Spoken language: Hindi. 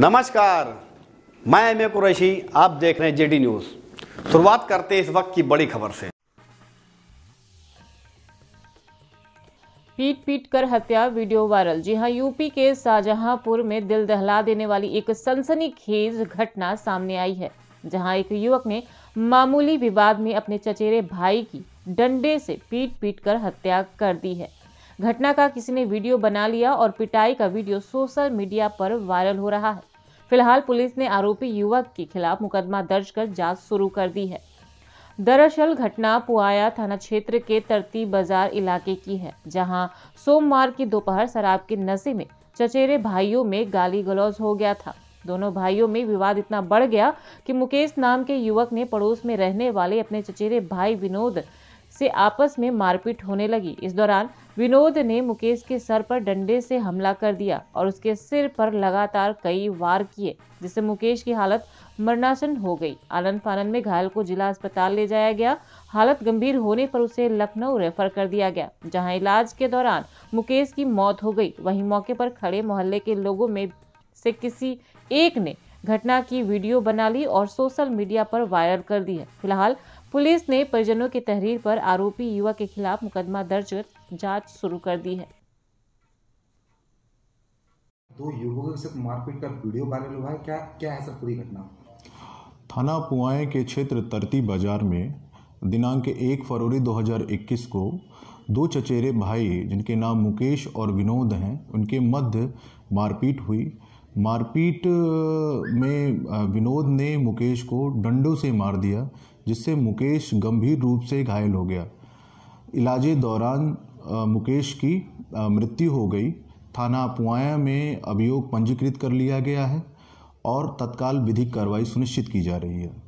नमस्कार मैं एम ए कुरैशी आप देख रहे हैं जेडी न्यूज शुरुआत करते हैं इस वक्त की बड़ी खबर से पीट पीट कर हत्या वीडियो वायरल जी हाँ यूपी के शाहजहांपुर में दिल दहला देने वाली एक सनसनीखेज घटना सामने आई है जहां एक युवक ने मामूली विवाद में अपने चचेरे भाई की डंडे से पीट पीट कर हत्या कर दी है घटना का किसी ने वीडियो बना लिया और पिटाई का वीडियो सोशल मीडिया पर वायरल हो रहा है फिलहाल पुलिस ने आरोपी युवक के खिलाफ मुकदमा दर्ज कर जांच शुरू कर दी है दरअसल घटना पुआया थाना क्षेत्र के तरती बाजार इलाके की है जहां सोमवार की दोपहर शराब के नशे में चचेरे भाइयों में गाली गलौज हो गया था दोनों भाइयों में विवाद इतना बढ़ गया कि मुकेश नाम के युवक ने पड़ोस में रहने वाले अपने चचेरे भाई विनोद से आपस में मारपीट होने लगी इस दौरान विनोद ने मुकेश के सर पर डंडे से हमला कर दिया और उसके सिर पर लगातार कई वार किए जिससे मुकेश की हालत मरणासन हो गई आनंद फानंद में घायल को जिला अस्पताल ले जाया गया हालत गंभीर होने पर उसे लखनऊ रेफर कर दिया गया जहां इलाज के दौरान मुकेश की मौत हो गई वहीं मौके पर खड़े मोहल्ले के लोगों में से किसी एक ने घटना की वीडियो बना ली और सोशल मीडिया पर वायरल कर दी है फिलहाल पुलिस ने परिजनों की तहरीर पर आरोपी युवा के खिलाफ मुकदमा दर्ज कर जांच शुरू कर दी है दो युवकों मारपीट का वीडियो वायरल हुआ है क्या क्या है सर पूरी घटना थाना पुआए के क्षेत्र तरती बाजार में दिनांक एक फरवरी 2021 को दो चचेरे भाई जिनके नाम मुकेश और विनोद हैं उनके मध्य मारपीट हुई मारपीट में विनोद ने मुकेश को डंडों से मार दिया जिससे मुकेश गंभीर रूप से घायल हो गया इलाज दौरान मुकेश की मृत्यु हो गई थाना पुआया में अभियोग पंजीकृत कर लिया गया है और तत्काल विधिक कार्रवाई सुनिश्चित की जा रही है